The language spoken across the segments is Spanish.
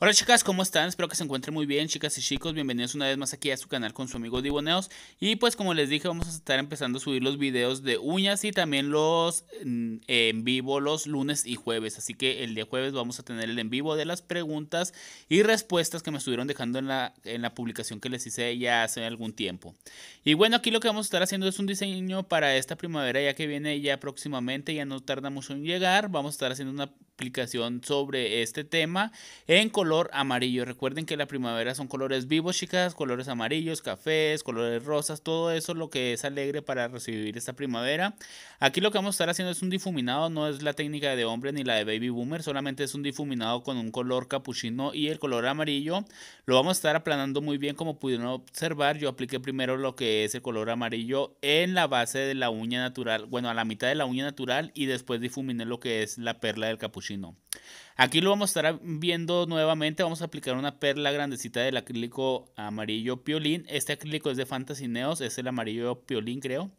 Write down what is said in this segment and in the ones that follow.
Hola chicas, ¿cómo están? Espero que se encuentren muy bien, chicas y chicos. Bienvenidos una vez más aquí a su canal con su amigo Diboneos. Y pues como les dije, vamos a estar empezando a subir los videos de uñas y también los mm, en vivo los lunes y jueves. Así que el día jueves vamos a tener el en vivo de las preguntas y respuestas que me estuvieron dejando en la, en la publicación que les hice ya hace algún tiempo. Y bueno, aquí lo que vamos a estar haciendo es un diseño para esta primavera ya que viene ya próximamente, ya no tarda mucho en llegar. Vamos a estar haciendo una aplicación sobre este tema en color amarillo. Recuerden que la primavera son colores vivos, chicas, colores amarillos, cafés, colores rosas, todo eso lo que es alegre para recibir esta primavera. Aquí lo que vamos a estar haciendo es un difuminado, no es la técnica de hombre ni la de baby boomer, solamente es un difuminado con un color capuchino y el color amarillo. Lo vamos a estar aplanando muy bien como pudieron observar. Yo apliqué primero lo que es el color amarillo en la base de la uña natural, bueno, a la mitad de la uña natural y después difumine lo que es la perla del capuchino. Aquí lo vamos a estar viendo nuevamente. Vamos a aplicar una perla grandecita del acrílico amarillo piolín. Este acrílico es de Fantasy Neos, es el amarillo piolín, creo.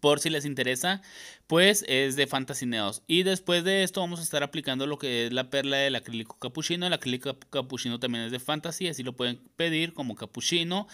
Por si les interesa, pues es de Fantasy Neos. Y después de esto vamos a estar aplicando lo que es la perla del acrílico capuchino. El acrílico capuchino también es de Fantasy, así lo pueden pedir como capuchino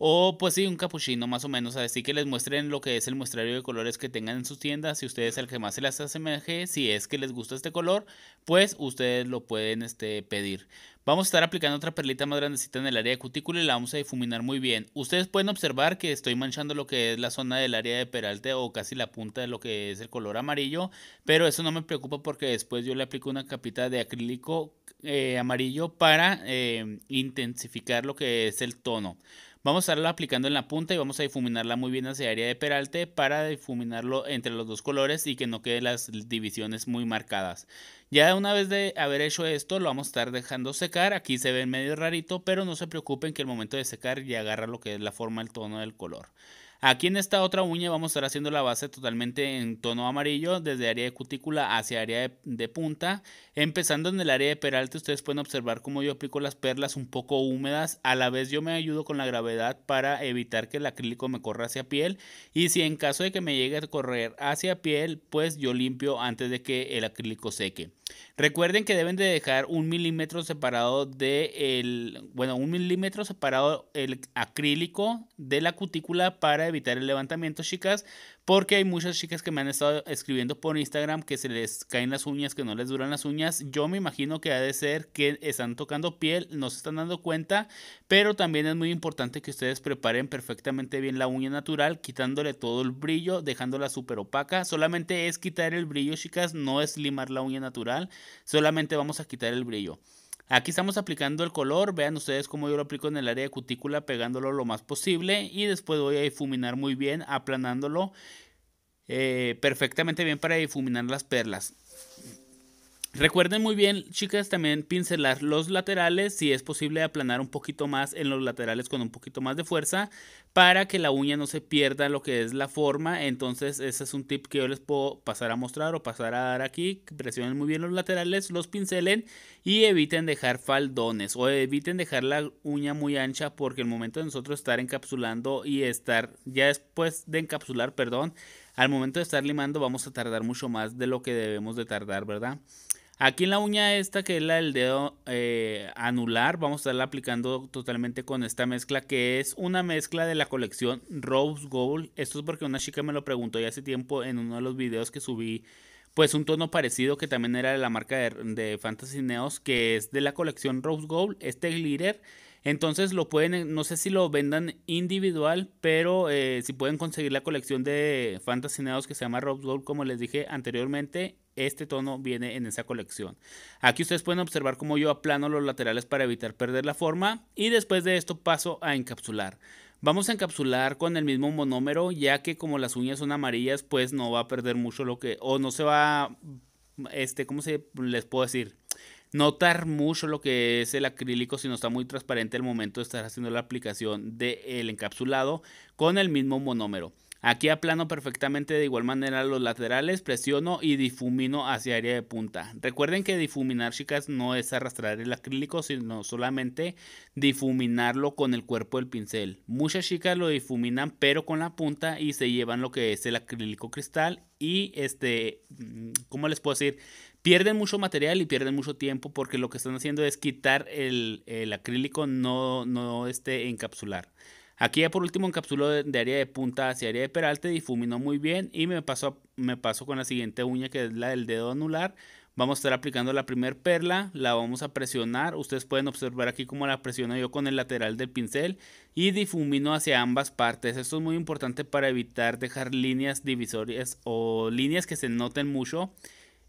o pues sí, un capuchino más o menos, así que les muestren lo que es el muestrario de colores que tengan en sus tiendas, si ustedes el que más se las asemeje, si es que les gusta este color, pues ustedes lo pueden este, pedir. Vamos a estar aplicando otra perlita más grandecita en el área de cutícula y la vamos a difuminar muy bien. Ustedes pueden observar que estoy manchando lo que es la zona del área de peralte o casi la punta de lo que es el color amarillo, pero eso no me preocupa porque después yo le aplico una capita de acrílico eh, amarillo para eh, intensificar lo que es el tono. Vamos a estarla aplicando en la punta y vamos a difuminarla muy bien hacia área de peralte para difuminarlo entre los dos colores y que no queden las divisiones muy marcadas. Ya una vez de haber hecho esto, lo vamos a estar dejando secar. Aquí se ve medio rarito, pero no se preocupen que el momento de secar ya agarra lo que es la forma, el tono del color. Aquí en esta otra uña vamos a estar haciendo la base totalmente en tono amarillo, desde área de cutícula hacia área de, punta. Empezando en el área de peralte, ustedes pueden observar cómo yo aplico las perlas un poco húmedas. A la vez yo me ayudo con la gravedad para evitar que el acrílico me corra hacia piel. Y si en caso de que me llegue a correr hacia piel, pues yo limpio antes de que el acrílico seque. Recuerden que deben de dejar un milímetro separado de el, bueno, un milímetro separado el acrílico de la cutícula para evitar el levantamiento, chicas, porque hay muchas chicas que me han estado escribiendo por Instagram que se les caen las uñas, que no les duran las uñas. Yo me imagino que ha de ser que están tocando piel, no se están dando cuenta, pero también es muy importante que ustedes preparen perfectamente bien la uña natural, quitándole todo el brillo, dejándola súper opaca. Solamente es quitar el brillo, chicas, no es limar la uña natural, solamente vamos a quitar el brillo. Aquí estamos aplicando el color, vean ustedes cómo yo lo aplico en el área de cutícula pegándolo lo más posible y después voy a difuminar muy bien aplanándolo eh, perfectamente bien para difuminar las perlas. Recuerden muy bien, chicas, también pincelar los laterales, si es posible aplanar un poquito más en los laterales con un poquito más de fuerza para que la uña no se pierda lo que es la forma. Entonces, ese es un tip que yo les puedo pasar a mostrar o pasar a dar aquí. Presionen muy bien los laterales, los pincelen y eviten dejar faldones o eviten dejar la uña muy ancha porque el momento de nosotros estar encapsulando y estar ya después de encapsular, perdón, al momento de estar limando vamos a tardar mucho más de lo que debemos de tardar, ¿verdad? Aquí en la uña esta, que es la del dedo eh, anular, vamos a estarla aplicando totalmente con esta mezcla, que es una mezcla de la colección Rose Gold. Esto es porque una chica me lo preguntó ya hace tiempo en uno de los videos que subí, pues un tono parecido que también era de la marca de, Fantasy Neos, que es de la colección Rose Gold, este glitter. Entonces lo pueden, no sé si lo vendan individual, pero eh, si pueden conseguir la colección de Fantasy Neos que se llama Rose Gold, como les dije anteriormente, este tono viene en esa colección. Aquí ustedes pueden observar cómo yo aplano los laterales para evitar perder la forma y después de esto paso a encapsular. Vamos a encapsular con el mismo monómero ya que como las uñas son amarillas pues no va a perder mucho lo que o no se va este cómo se les puedo decir notar mucho lo que es el acrílico si no está muy transparente al momento de estar haciendo la aplicación del encapsulado con el mismo monómero. Aquí aplano perfectamente de igual manera los laterales, presiono y difumino hacia área de punta. Recuerden que difuminar chicas no es arrastrar el acrílico, sino solamente difuminarlo con el cuerpo del pincel. Muchas chicas lo difuminan pero con la punta y se llevan lo que es el acrílico cristal y este, mm, ¿cómo les puedo decir? Pierden mucho material y pierden mucho tiempo porque lo que están haciendo es quitar el, acrílico, no, no este, encapsular. Aquí ya por último encapsuló de, área de punta hacia área de peralte, difumino muy bien y me paso, me con la siguiente uña que es la del dedo anular. Vamos a estar aplicando la primer perla, la vamos a presionar. Ustedes pueden observar aquí cómo la presiono yo con el lateral del pincel y difumino hacia ambas partes. Esto es muy importante para evitar dejar líneas divisorias o líneas que se noten mucho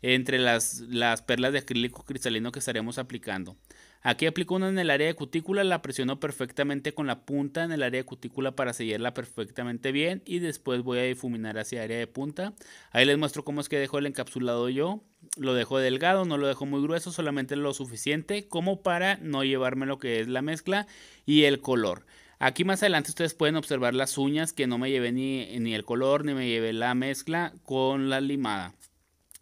entre las perlas de acrílico cristalino que estaremos aplicando. Aquí aplico una en el área de cutícula, la presiono perfectamente con la punta en el área de cutícula para sellarla perfectamente bien y después voy a difuminar hacia área de punta. Ahí les muestro cómo es que dejo el encapsulado yo. Lo dejo delgado, no lo dejo muy grueso, solamente lo suficiente como para no llevarme lo que es la mezcla y el color. Aquí más adelante ustedes pueden observar las uñas que no me llevé ni, el color ni me llevé la mezcla con la limada.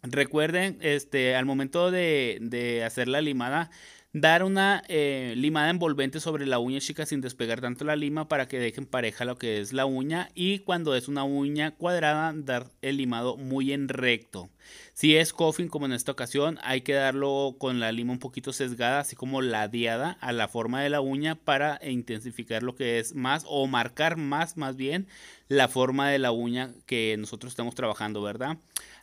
Recuerden, este, al momento de, de hacer la limada, Dar una eh, limada envolvente sobre la uña chica sin despegar tanto la lima para que dejen pareja lo que es la uña y cuando es una uña cuadrada dar el limado muy en recto. Si es coffin como en esta ocasión hay que darlo con la lima un poquito sesgada así como ladeada a la forma de la uña para intensificar lo que es más o marcar más más bien la forma de la uña que nosotros estamos trabajando, ¿verdad?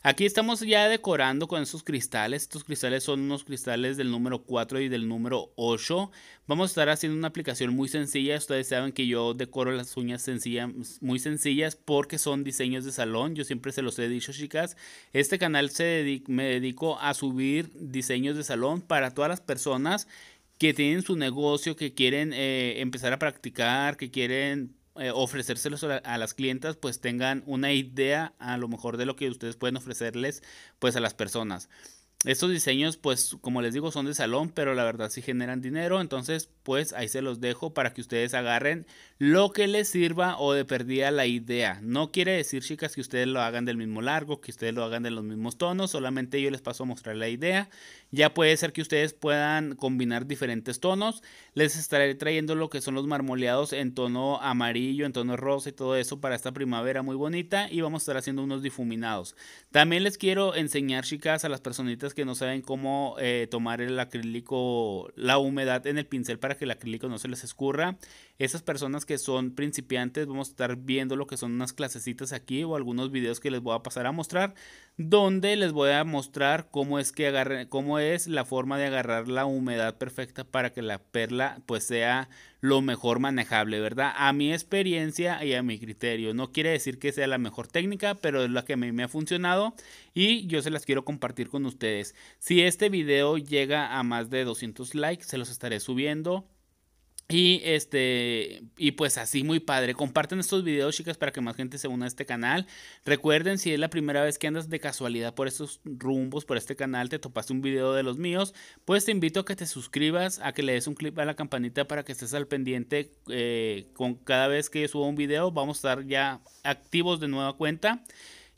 Aquí estamos ya decorando con esos cristales. Estos cristales son unos cristales del número 4 y del número 8. Vamos a estar haciendo una aplicación muy sencilla. Ustedes saben que yo decoro las uñas sencillas, muy sencillas porque son diseños de salón. Yo siempre se los he dicho, chicas. Este canal se me dedico a subir diseños de salón para todas las personas que tienen su negocio, que quieren eh, empezar a practicar, que quieren eh, ofrecérselos a, a, las clientas, pues tengan una idea a lo mejor de lo que ustedes pueden ofrecerles pues a las personas. Estos diseños, pues como les digo, son de salón, pero la verdad sí generan dinero. Entonces, pues ahí se los dejo para que ustedes agarren lo que les sirva o de perdida la idea. No quiere decir, chicas, que ustedes lo hagan del mismo largo, que ustedes lo hagan de los mismos tonos. Solamente yo les paso a mostrar la idea. Ya puede ser que ustedes puedan combinar diferentes tonos. Les estaré trayendo lo que son los marmoleados en tono amarillo, en tono rosa y todo eso para esta primavera muy bonita. Y vamos a estar haciendo unos difuminados. También les quiero enseñar, chicas, a las personitas que no saben cómo eh, tomar el acrílico, la humedad en el pincel para que el acrílico no se les escurra. Esas personas que son principiantes, vamos a estar viendo lo que son unas clasecitas aquí o algunos videos que les voy a pasar a mostrar, donde les voy a mostrar cómo es que agarre, cómo es la forma de agarrar la humedad perfecta para que la perla pues sea lo mejor manejable, ¿verdad? A mi experiencia y a mi criterio. No quiere decir que sea la mejor técnica, pero es la que a mí me ha funcionado y yo se las quiero compartir con ustedes. Si este video llega a más de 200 likes, se los estaré subiendo y este, y pues así muy padre. Comparten estos videos, chicas, para que más gente se una a este canal. Recuerden, si es la primera vez que andas de casualidad por estos rumbos, por este canal, te topaste un video de los míos, pues te invito a que te suscribas, a que le des un clip a la campanita para que estés al pendiente eh, con cada vez que suba un video. Vamos a estar ya activos de nueva cuenta.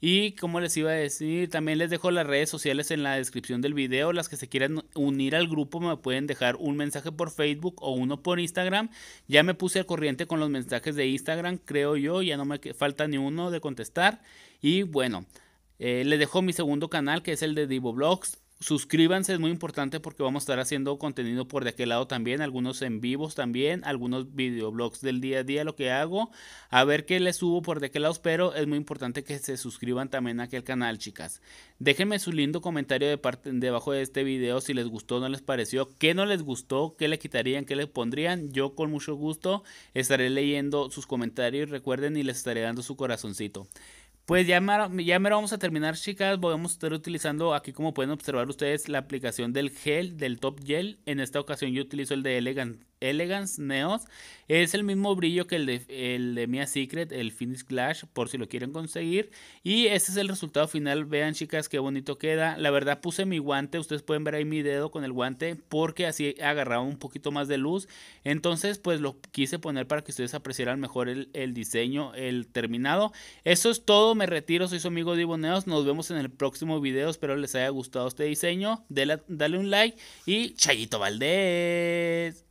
Y como les iba a decir, también les dejo las redes sociales en la descripción del video. Las que se quieran unir al grupo me pueden dejar un mensaje por Facebook o uno por Instagram. Ya me puse al corriente con los mensajes de Instagram, creo yo. Ya no me falta ni uno de contestar. Y bueno, eh, les dejo mi segundo canal que es el de Divo Blogs. Suscríbanse, es muy importante porque vamos a estar haciendo contenido por de aquel lado también, algunos en vivos también, algunos videoblogs del día a día, lo que hago, a ver qué les subo por de aquel lado, pero es muy importante que se suscriban también a aquel canal, chicas. Déjenme su lindo comentario de debajo de este video si les gustó, no les pareció, qué no les gustó, qué le quitarían, qué le pondrían. Yo con mucho gusto estaré leyendo sus comentarios, recuerden y les estaré dando su corazoncito. Pues ya, ya mero vamos a terminar, chicas. Vamos a estar utilizando aquí, como pueden observar ustedes, la aplicación del gel, del Top Gel. En esta ocasión yo utilizo el de Elegant Elegance Neos. Es el mismo brillo que el de, el de Mia Secret, el Finish Clash, por si lo quieren conseguir. Y este es el resultado final. Vean, chicas, qué bonito queda. La verdad, puse mi guante. Ustedes pueden ver ahí mi dedo con el guante, porque así agarraba un poquito más de luz. Entonces, pues lo quise poner para que ustedes apreciaran mejor el, diseño, el terminado. Eso es todo. Me retiro. Soy su amigo Divo Neos. Nos vemos en el próximo video. Espero les haya gustado este diseño. dale un like. Y Chayito Valdés.